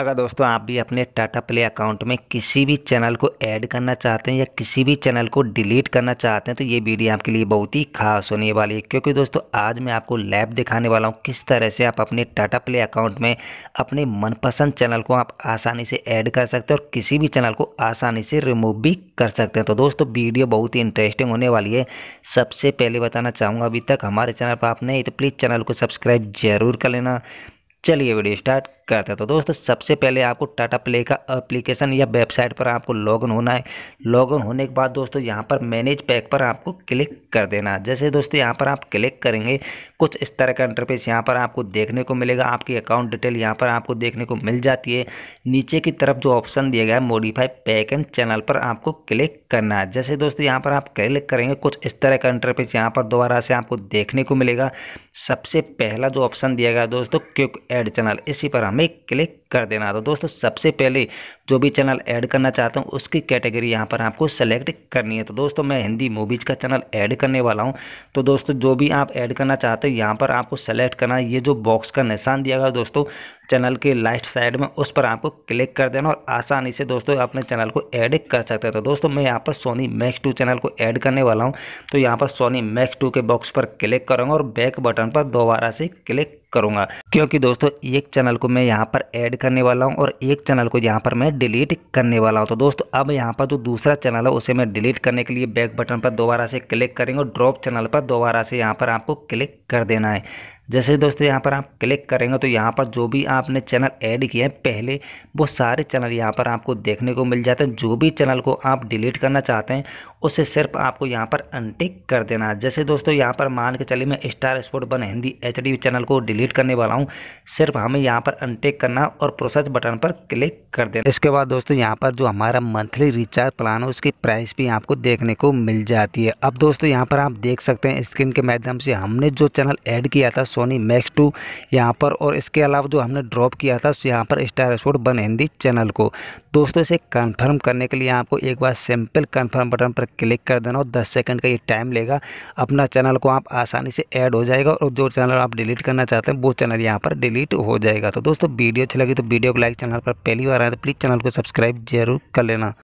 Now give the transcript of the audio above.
अगर दोस्तों आप भी अपने टाटा प्ले अकाउंट में किसी भी चैनल को ऐड करना चाहते हैं या किसी भी चैनल को डिलीट करना चाहते हैं तो ये वीडियो आपके लिए बहुत ही खास होने वाली है क्योंकि दोस्तों आज मैं आपको लैब दिखाने वाला हूँ किस तरह से आप अपने टाटा प्ले अकाउंट में अपने मनपसंद चैनल को आप आसानी से ऐड कर सकते हैं और किसी भी चैनल को आसानी से रिमूव भी कर सकते हैं तो दोस्तों वीडियो बहुत ही इंटरेस्टिंग होने वाली है सबसे पहले बताना चाहूँगा अभी तक हमारे चैनल पर आप नहीं तो प्लीज़ चैनल को सब्सक्राइब जरूर कर लेना चलिए वीडियो स्टार्ट करते हैं तो दोस्तों सबसे पहले आपको टाटा प्ले का एप्लीकेशन या वेबसाइट पर आपको लॉगिन होना है लॉगिन होने के बाद दोस्तों यहाँ पर मैनेज पैक पर आपको क्लिक कर देना है जैसे दोस्तों यहाँ पर आप क्लिक करेंगे कुछ इस तरह का इंटरफेस यहाँ पर आपको देखने को मिलेगा आपकी अकाउंट डिटेल यहाँ पर आपको देखने को मिल जाती है नीचे की तरफ जो ऑप्शन दिया गया है मोडिफाई पैक एंड चैनल पर आपको क्लिक करना है जैसे दोस्तों यहाँ पर आप क्लिक करेंगे कुछ इस तरह का इंटरफेस यहाँ पर दोबारा से आपको देखने को मिलेगा सबसे पहला जो ऑप्शन दिया गया दोस्तों क्विक एड चैनल इसी पर हम में क्लिक कर देना तो दोस्तों सबसे पहले जो भी चैनल ऐड करना चाहता हूँ उसकी कैटेगरी यहाँ पर आपको सेलेक्ट करनी है तो दोस्तों मैं हिंदी मूवीज़ का चैनल ऐड करने वाला हूँ तो दोस्तों जो भी आप ऐड करना चाहते हो यहाँ पर आपको सेलेक्ट करना ये जो बॉक्स का निशान दिया गया दोस्तों चैनल के लास्ट साइड में उस पर आपको क्लिक कर देना और आसानी से दोस्तों अपने चैनल को ऐड कर सकते हैं तो दोस्तों मैं यहाँ पर सोनी मैक्स टू चैनल को ऐड करने वाला हूँ तो यहाँ पर सोनी मैक्स टू के बॉक्स पर क्लिक करूँगा और बैक बटन पर दोबारा से क्लिक करूँगा क्योंकि दोस्तों एक चैनल को मैं यहाँ पर ऐड करने वाला हूँ और एक चैनल को यहाँ पर मैं डिलीट करने वाला हूँ तो दोस्तों अब यहाँ पर जो दूसरा चैनल है उसे मैं डिलीट करने के लिए बैक बटन पर दोबारा से क्लिक करेंगे और ड्रॉप चैनल पर दोबारा से यहाँ पर आपको क्लिक कर देना है जैसे दोस्तों यहाँ पर आप क्लिक करेंगे तो यहाँ पर जो भी आपने चैनल ऐड किए हैं पहले वो सारे चैनल यहाँ पर आपको देखने को मिल जाते हैं जो भी चैनल को आप डिलीट करना चाहते हैं उसे सिर्फ आपको यहाँ पर अनटिक कर देना है जैसे दोस्तों यहाँ पर मान के चलिए मैं Star Sport one Hindi H channel को डिलीट करने वाला हूँ सिर्फ हमें यहाँ पर अनटेक करना और प्रोसेस बटन पर क्लिक कर देना इसके बाद दोस्तों यहाँ पर जो हमारा मंथली रिचार्ज प्लान है उसकी प्राइस भी आपको देखने को मिल जाती है अब दोस्तों यहाँ पर आप देख सकते हैं स्क्रीन के माध्यम से हमने जो चैनल ऐड किया था सोनी मैक्स टू यहाँ पर और इसके अलावा जो हमने ड्रॉप किया था तो यहाँ पर Star Sport one Hindi channel को दोस्तों इसे कन्फर्म करने के लिए आपको एक बार सिंपल कन्फर्म बटन पर क्लिक कर देना और दस सेकेंड का ये टाइम लेगा अपना चैनल को आप आसानी से ऐड हो जाएगा और जो चैनल आप डिलीट करना चाहते हैं वो चैनल यहाँ पर डिलीट हो जाएगा तो दोस्तों वीडियो अच्छी लगी तो वीडियो को लाइक चैनल पर पहली बार आए तो प्लीज़ चैनल को सब्सक्राइब जरूर कर लेना